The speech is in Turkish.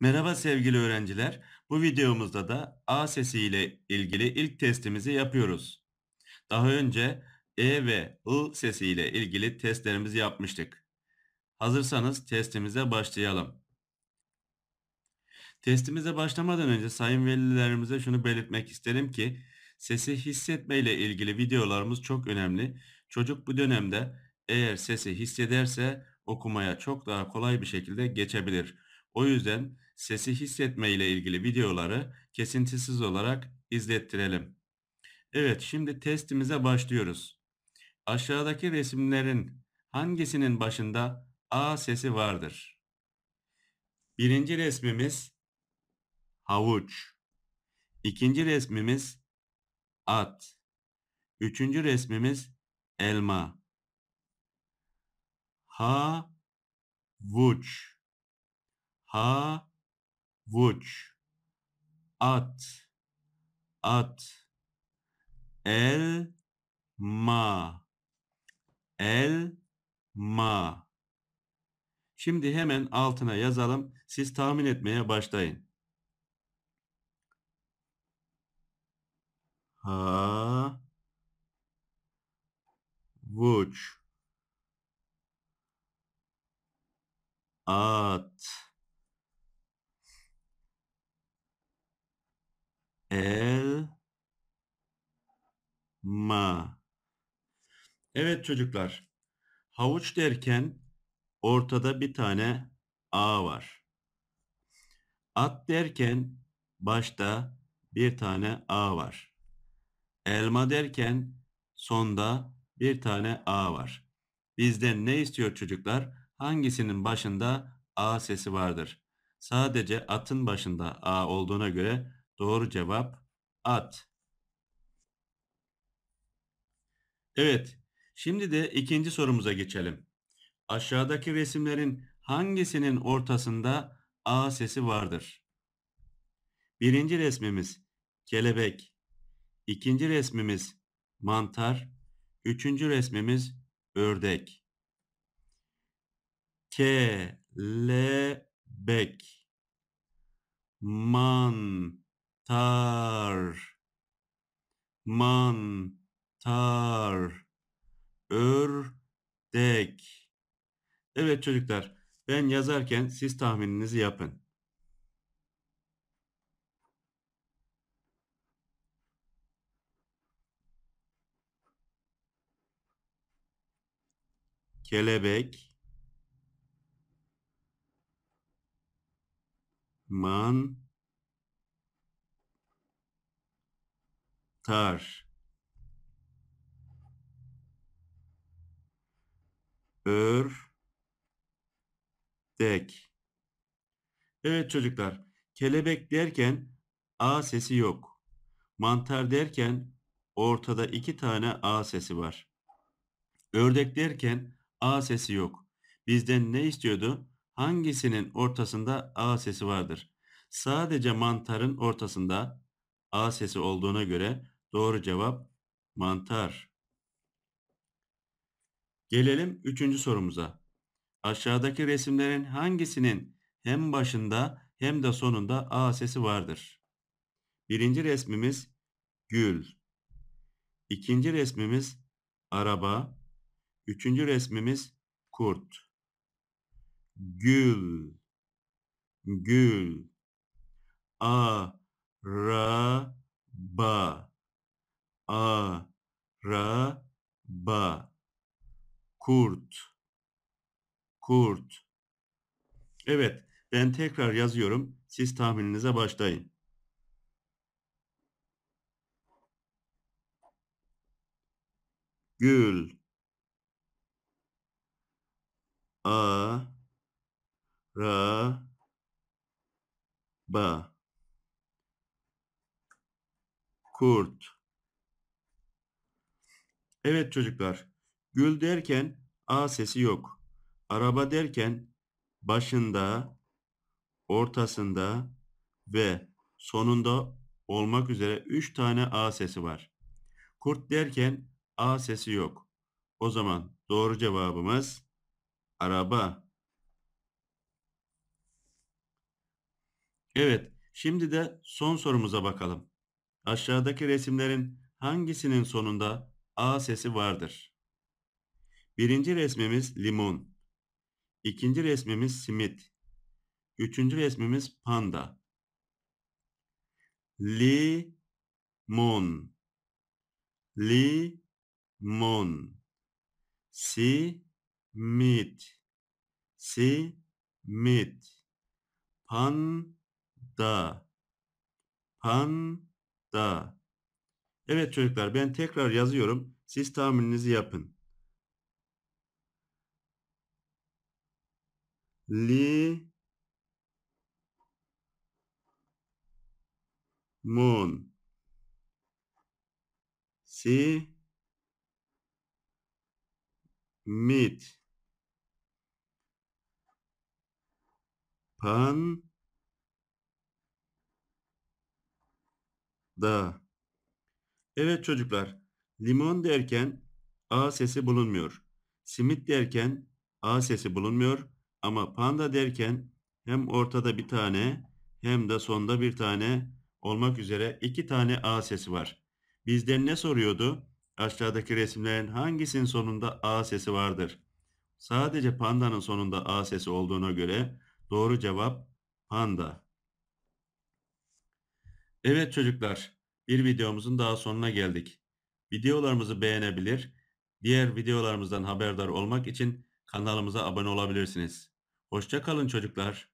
Merhaba sevgili öğrenciler. Bu videomuzda da A sesi ile ilgili ilk testimizi yapıyoruz. Daha önce E ve I sesi ile ilgili testlerimizi yapmıştık. Hazırsanız testimize başlayalım. Testimize başlamadan önce sayın velilerimize şunu belirtmek isterim ki sesi hissetme ile ilgili videolarımız çok önemli. Çocuk bu dönemde eğer sesi hissederse okumaya çok daha kolay bir şekilde geçebilir. O yüzden sesi hissetme ile ilgili videoları kesintisiz olarak izlettirelim. Evet şimdi testimize başlıyoruz. Aşağıdaki resimlerin hangisinin başında A sesi vardır? Birinci resmimiz havuç. İkinci resmimiz at. Üçüncü resmimiz elma. Ha vuç havuç at at elma elma Şimdi hemen altına yazalım. Siz tahmin etmeye başlayın. Ha vuç at elma. Evet çocuklar. Havuç derken ortada bir tane A var. At derken başta bir tane A var. Elma derken sonda bir tane A var. Bizden ne istiyor çocuklar? Hangisinin başında A sesi vardır? Sadece atın başında A olduğuna göre Doğru cevap at. Evet, şimdi de ikinci sorumuza geçelim. Aşağıdaki resimlerin hangisinin ortasında A sesi vardır? Birinci resmimiz kelebek, ikinci resmimiz mantar, üçüncü resmimiz ördek. Kelebek, mantar tar mantar ördek Evet çocuklar ben yazarken siz tahmininizi yapın. Kelebek man artar. Ördek. Evet çocuklar, kelebek derken A sesi yok. Mantar derken ortada iki tane A sesi var. Ördek derken A sesi yok. Bizden ne istiyordu? Hangisinin ortasında A sesi vardır? Sadece mantarın ortasında A sesi olduğuna göre Doğru cevap mantar. Gelelim üçüncü sorumuza. Aşağıdaki resimlerin hangisinin hem başında hem de sonunda A sesi vardır? Birinci resmimiz gül. İkinci resmimiz araba. Üçüncü resmimiz kurt. Gül. Gül. A Araba. Kurt. Kurt. Evet, ben tekrar yazıyorum. Siz tahmininize başlayın. Gül. A ra ba kurt Evet çocuklar, gül derken A sesi yok. Araba derken başında, ortasında ve sonunda olmak üzere 3 tane A sesi var. Kurt derken A sesi yok. O zaman doğru cevabımız araba. Evet, şimdi de son sorumuza bakalım. Aşağıdaki resimlerin hangisinin sonunda A sesi vardır? Birinci resmimiz limon. İkinci resmimiz simit. Üçüncü resmimiz panda. Limon. Limon. Simit. Simit. Panda. Panda. Evet çocuklar ben tekrar yazıyorum. Siz tahmininizi yapın. Li mun si mit pan da Evet çocuklar limon derken a sesi bulunmuyor. Simit derken a sesi bulunmuyor. Ama panda derken hem ortada bir tane hem de sonda bir tane olmak üzere iki tane A sesi var. Bizden ne soruyordu? Aşağıdaki resimlerin hangisinin sonunda A sesi vardır? Sadece pandanın sonunda A sesi olduğuna göre doğru cevap panda. Evet çocuklar, bir videomuzun daha sonuna geldik. Videolarımızı beğenebilir, diğer videolarımızdan haberdar olmak için kanalımıza abone olabilirsiniz. Hoşça kalın çocuklar.